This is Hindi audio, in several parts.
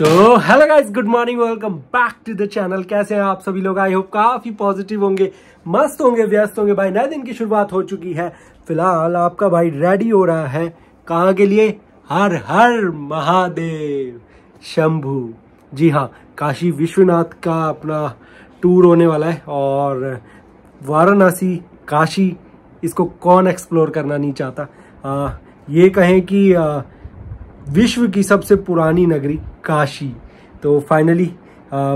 so hello guys good morning welcome back to the channel कैसे हैं आप सभी लोग आई होप काफी पॉजिटिव होंगे मस्त होंगे व्यस्त होंगे भाई नए दिन की शुरुआत हो चुकी है फिलहाल आपका भाई रेडी हो रहा है कहाँ के लिए हर हर महादेव शंभू जी हाँ काशी विश्वनाथ का अपना टूर होने वाला है और वाराणसी काशी इसको कौन एक्सप्लोर करना नहीं चाहता आ, ये कहें कि आ, विश्व की सबसे पुरानी नगरी काशी तो फाइनली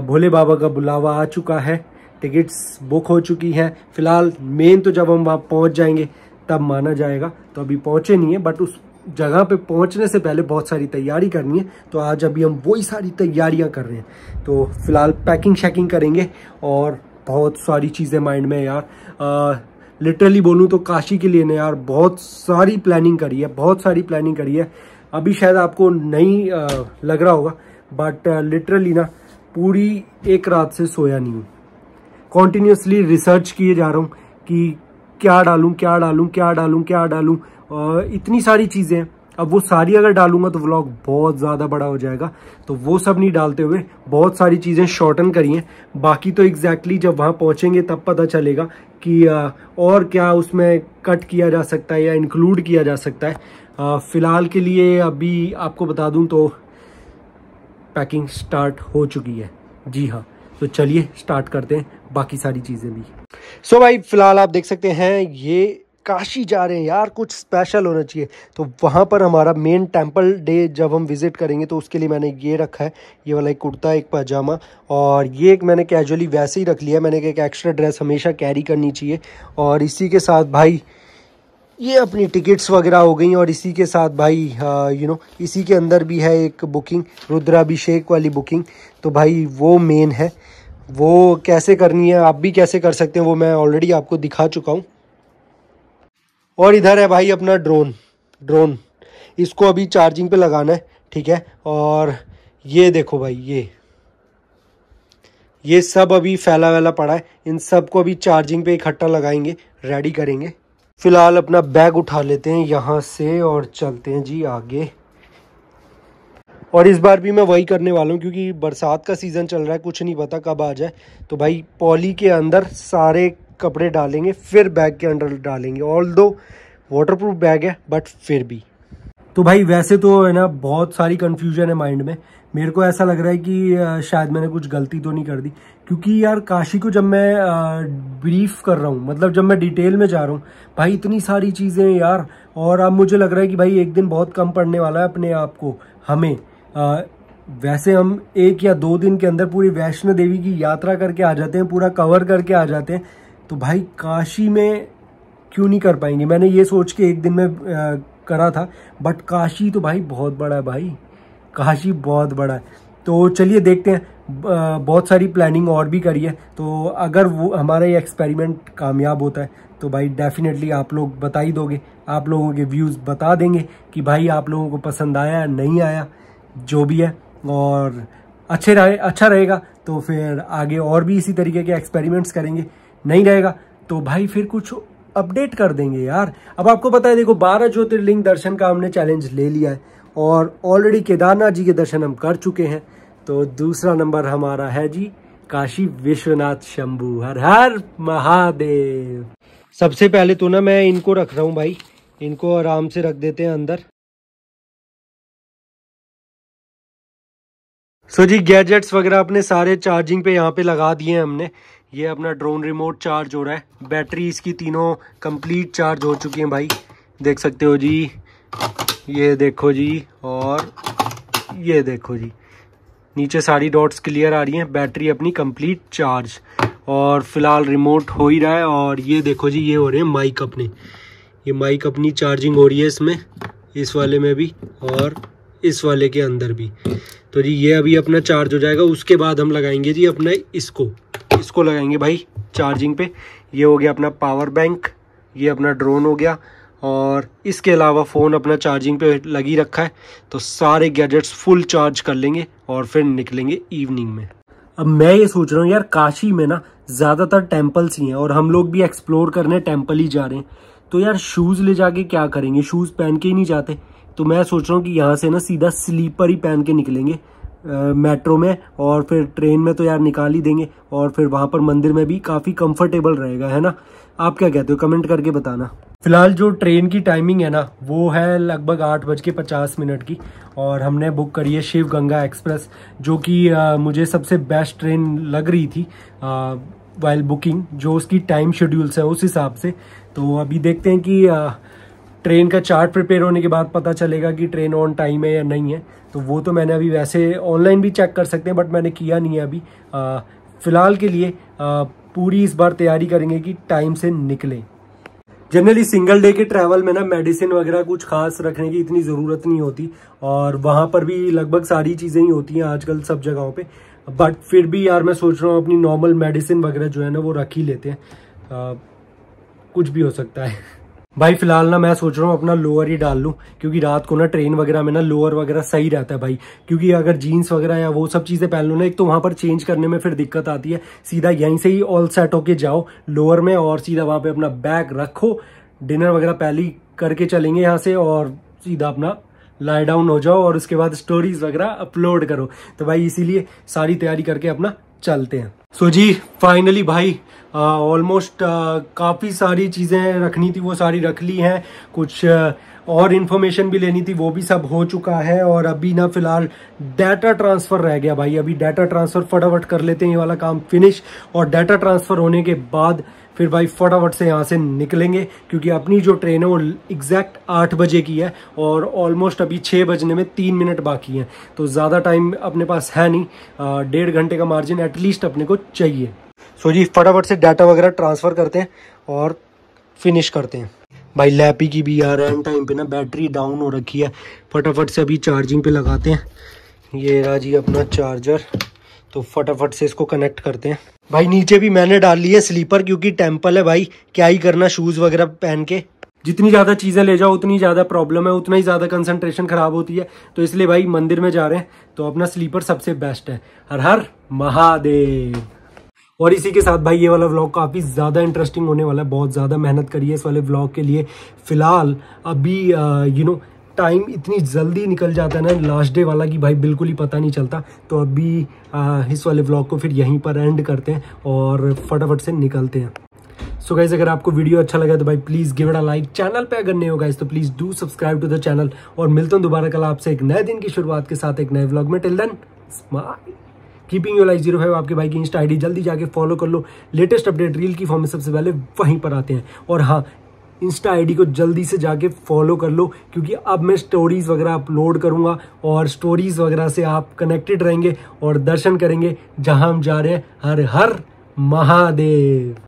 भोले बाबा का बुलावा आ चुका है टिकट्स बुक हो चुकी हैं फिलहाल मेन तो जब हम वहाँ पहुँच जाएंगे तब माना जाएगा तो अभी पहुँचे नहीं है बट उस जगह पे पहुँचने से पहले बहुत सारी तैयारी करनी है तो आज अभी हम वही सारी तैयारियाँ कर रहे हैं तो फिलहाल पैकिंग शैकिंग करेंगे और बहुत सारी चीज़ें माइंड में यार लिटरली बोलूँ तो काशी के लिए ना यार बहुत सारी प्लानिंग करी है बहुत सारी प्लानिंग करी है अभी शायद आपको नहीं आ, लग रहा होगा बट लिटरली ना पूरी एक रात से सोया नहीं हूँ कॉन्टीन्यूसली रिसर्च किए जा रहा हूँ कि क्या डालूँ क्या डालूँ क्या डालूँ क्या डालूँ इतनी सारी चीज़ें हैं अब वो सारी अगर डालूंगा तो व्लॉग बहुत ज़्यादा बड़ा हो जाएगा तो वो सब नहीं डालते हुए बहुत सारी चीज़ें शॉर्टन करी हैं बाकी तो एग्जैक्टली exactly जब वहाँ पहुँचेंगे तब पता चलेगा कि और क्या उसमें कट किया जा सकता है या इंक्लूड किया जा सकता है फ़िलहाल के लिए अभी आपको बता दूं तो पैकिंग स्टार्ट हो चुकी है जी हाँ तो चलिए स्टार्ट करते हैं बाकी सारी चीज़ें भी सो so भाई फ़िलहाल आप देख सकते हैं ये काशी जा रहे हैं यार कुछ स्पेशल होना चाहिए तो वहाँ पर हमारा मेन टेम्पल डे जब हम विज़िट करेंगे तो उसके लिए मैंने ये रखा है ये वाला एक कुर्ता एक पजामा और ये एक मैंने कैजुअली वैसे ही रख लिया मैंने एक एक्स्ट्रा ड्रेस हमेशा कैरी करनी चाहिए और इसी के साथ भाई ये अपनी टिकट्स वगैरह हो गई और इसी के साथ भाई यू हाँ, नो इसी के अंदर भी है एक बुकिंग रुद्राभिषेक वाली बुकिंग तो भाई वो मेन है वो कैसे करनी है आप भी कैसे कर सकते हैं वो मैं ऑलरेडी आपको दिखा चुका हूँ और इधर है भाई अपना ड्रोन ड्रोन इसको अभी चार्जिंग पे लगाना है ठीक है और ये देखो भाई ये ये सब अभी फैला वैला पड़ा है इन सब को अभी चार्जिंग पे इकट्ठा लगाएंगे रेडी करेंगे फ़िलहाल अपना बैग उठा लेते हैं यहाँ से और चलते हैं जी आगे और इस बार भी मैं वही करने वाला हूँ क्योंकि बरसात का सीज़न चल रहा है कुछ नहीं पता कब आ जाए तो भाई पॉली के अंदर सारे कपड़े डालेंगे फिर बैग के अंदर डालेंगे ऑल दो वाटर बैग है बट फिर भी तो भाई वैसे तो है ना बहुत सारी कन्फ्यूजन है माइंड में मेरे को ऐसा लग रहा है कि शायद मैंने कुछ गलती तो नहीं कर दी क्योंकि यार काशी को जब मैं ब्रीफ कर रहा हूँ मतलब जब मैं डिटेल में जा रहा हूँ भाई इतनी सारी चीज़ें यार और अब मुझे लग रहा है कि भाई एक दिन बहुत कम पड़ने वाला है अपने आप को हमें आ, वैसे हम एक या दो दिन के अंदर पूरी वैष्णो देवी की यात्रा करके आ जाते हैं पूरा कवर करके आ जाते हैं तो भाई काशी में क्यों नहीं कर पाएंगे मैंने ये सोच के एक दिन में आ, करा था बट काशी तो भाई बहुत बड़ा है भाई काशी बहुत बड़ा है तो चलिए देखते हैं बहुत सारी प्लानिंग और भी करी है तो अगर वो हमारा ये एक्सपेरिमेंट कामयाब होता है तो भाई डेफिनेटली आप लोग बता ही दोगे आप लोगों के व्यूज़ बता देंगे कि भाई आप लोगों को पसंद आया नहीं आया जो भी है और अच्छे रहे अच्छा रहेगा तो फिर आगे और भी इसी तरीके के एक्सपेरिमेंट्स करेंगे नहीं रहेगा तो भाई फिर कुछ अपडेट कर देंगे यार अब आपको पता है देखो बारह ज्योतिर्लिंग दर्शन का हमने चैलेंज ले लिया है और ऑलरेडी केदारनाथ जी के दर्शन हम कर चुके हैं तो दूसरा नंबर हमारा है जी काशी विश्वनाथ शंभू हर हर महादेव सबसे पहले तो ना मैं इनको रख रहा हूँ भाई इनको आराम से रख देते हैं अंदर सो जी गैजेट्स वगैरह अपने सारे चार्जिंग पे यहाँ पे लगा दिए हैं हमने ये अपना ड्रोन रिमोट चार्ज हो रहा है बैटरी इसकी तीनों कंप्लीट चार्ज हो चुकी हैं भाई देख सकते हो जी ये देखो जी और ये देखो जी नीचे सारी डॉट्स क्लियर आ रही हैं बैटरी अपनी कंप्लीट चार्ज और फिलहाल रिमोट हो ही रहा है और ये देखो जी ये हो रहे हैं माइक अपने ये माइक अपनी चार्जिंग हो रही है इसमें इस वाले में भी और इस वाले के अंदर भी तो जी ये अभी अपना चार्ज हो जाएगा उसके बाद हम लगाएंगे जी अपना इसको इसको लगाएंगे भाई चार्जिंग पे ये हो गया अपना पावर बैंक ये अपना ड्रोन हो गया और इसके अलावा फ़ोन अपना चार्जिंग पे लगी रखा है तो सारे गैजेट्स फुल चार्ज कर लेंगे और फिर निकलेंगे इवनिंग में अब मैं ये सोच रहा हूँ यार काशी में ना ज़्यादातर टेम्पल्स ही हैं और हम लोग भी एक्सप्लोर करने टेम्पल ही जा रहे हैं तो यार शूज़ ले जाके क्या करेंगे शूज़ पहन के ही नहीं जाते तो मैं सोच रहा हूँ कि यहाँ से ना सीधा स्लीपर ही पहन के निकलेंगे मेट्रो में और फिर ट्रेन में तो यार निकाल ही देंगे और फिर वहाँ पर मंदिर में भी काफ़ी कंफर्टेबल रहेगा है ना आप क्या कहते हो कमेंट करके बताना फिलहाल जो ट्रेन की टाइमिंग है ना वो है लगभग आठ बज के पचास मिनट की और हमने बुक करी है शिव गंगा एक्सप्रेस जो कि मुझे सबसे बेस्ट ट्रेन लग रही थी वाइल बुकिंग जो उसकी टाइम शेड्यूल्स है उस हिसाब से तो अभी देखते हैं कि आ, ट्रेन का चार्ट प्रिपेयर होने के बाद पता चलेगा कि ट्रेन ऑन टाइम है या नहीं है तो वो तो मैंने अभी वैसे ऑनलाइन भी चेक कर सकते हैं बट मैंने किया नहीं है अभी फ़िलहाल के लिए आ, पूरी इस बार तैयारी करेंगे कि टाइम से निकलें जनरली सिंगल डे के ट्रैवल में ना मेडिसिन वगैरह कुछ खास रखने की इतनी ज़रूरत नहीं होती और वहाँ पर भी लगभग सारी चीज़ें ही होती हैं आजकल सब जगहों पे बट फिर भी यार मैं सोच रहा हूँ अपनी नॉर्मल मेडिसिन वगैरह जो है ना वो रख ही लेते हैं आ, कुछ भी हो सकता है भाई फिलहाल ना मैं सोच रहा हूँ अपना लोअर ही डाल लूँ क्योंकि रात को ना ट्रेन वगैरह में ना लोअर वगैरह सही रहता है भाई क्योंकि अगर जीन्स वगैरह या वो सब चीज़ें पहन लो ना एक तो वहाँ पर चेंज करने में फिर दिक्कत आती है सीधा यहीं से ही ऑल सेट होके जाओ लोअर में और सीधा वहाँ पर अपना बैग रखो डिनर वगैरह पहले करके चलेंगे यहाँ से और सीधा अपना लाई डाउन हो जाओ और उसके बाद स्टोरीज वगैरह अपलोड करो तो भाई इसीलिए सारी तैयारी करके अपना चलते हैं सो जी फाइनली भाई ऑलमोस्ट uh, uh, काफ़ी सारी चीज़ें रखनी थी वो सारी रख ली हैं कुछ uh, और इन्फॉर्मेशन भी लेनी थी वो भी सब हो चुका है और अभी ना फिलहाल डाटा ट्रांसफ़र रह गया भाई अभी डाटा ट्रांसफ़र फटाफट कर लेते हैं ये वाला काम फिनिश और डाटा ट्रांसफ़र होने के बाद फिर भाई फटाफट से यहाँ से निकलेंगे क्योंकि अपनी जो ट्रेन है वो एग्जैक्ट आठ बजे की है और ऑलमोस्ट अभी छः बजने में तीन मिनट बाकी हैं तो ज़्यादा टाइम अपने पास है नहीं uh, डेढ़ घंटे का मार्जिन एटलीस्ट अपने को चाहिए सो जी फटाफट से डाटा वगैरह ट्रांसफ़र करते हैं और फिनिश करते हैं भाई लैपी की भी यार एंड टाइम पे ना बैटरी डाउन हो रखी है फटाफट से अभी चार्जिंग पे लगाते हैं ये रहा जी अपना चार्जर तो फटाफट से इसको कनेक्ट करते हैं भाई नीचे भी मैंने डाल ली है स्लीपर क्योंकि टेम्पल है भाई क्या ही करना शूज़ वगैरह पहन के जितनी ज़्यादा चीज़ें ले जाओ उतनी ज़्यादा प्रॉब्लम है उतना ही ज़्यादा कंसंट्रेशन ख़राब होती है तो इसलिए भाई मंदिर में जा रहे हैं तो अपना स्लीपर सबसे बेस्ट है हर हर महादेव और इसी के साथ भाई ये वाला व्लॉग काफ़ी ज़्यादा इंटरेस्टिंग होने वाला है बहुत ज़्यादा मेहनत करी है इस वाले व्लॉग के लिए फ़िलहाल अभी यू नो टाइम इतनी जल्दी निकल जाता है ना लास्ट डे वाला कि भाई बिल्कुल ही पता नहीं चलता तो अभी आ, इस वाले व्लॉग को फिर यहीं पर एंड करते हैं और फटाफट से निकलते हैं सो so गाइज अगर आपको वीडियो अच्छा लगा तो भाई please give it a like channel पे अगर नहीं हो गाइज तो please do subscribe to the channel और मिलता हूँ दोबारा कल आपसे एक नए दिन की शुरुआत के साथ एक नए व्लॉग में till then smile keeping you like zero five आपके भाई की इंस्टा आईडी जल्दी जाके फॉलो कर लो लेटेस्ट अपडेट रील की फॉर्म में सबसे पहले वहीं पर आते हैं और हाँ इंस्टा आईडी को जल्दी से जाके फॉलो कर लो क्योंकि अब मैं स्टोरीज़ वगैरह अपलोड करूंगा और स्टोरीज़ वगैरह से आप कनेक्टेड रहेंगे और दर्शन करेंगे जहां हम जा रहे हैं हर हर महादेव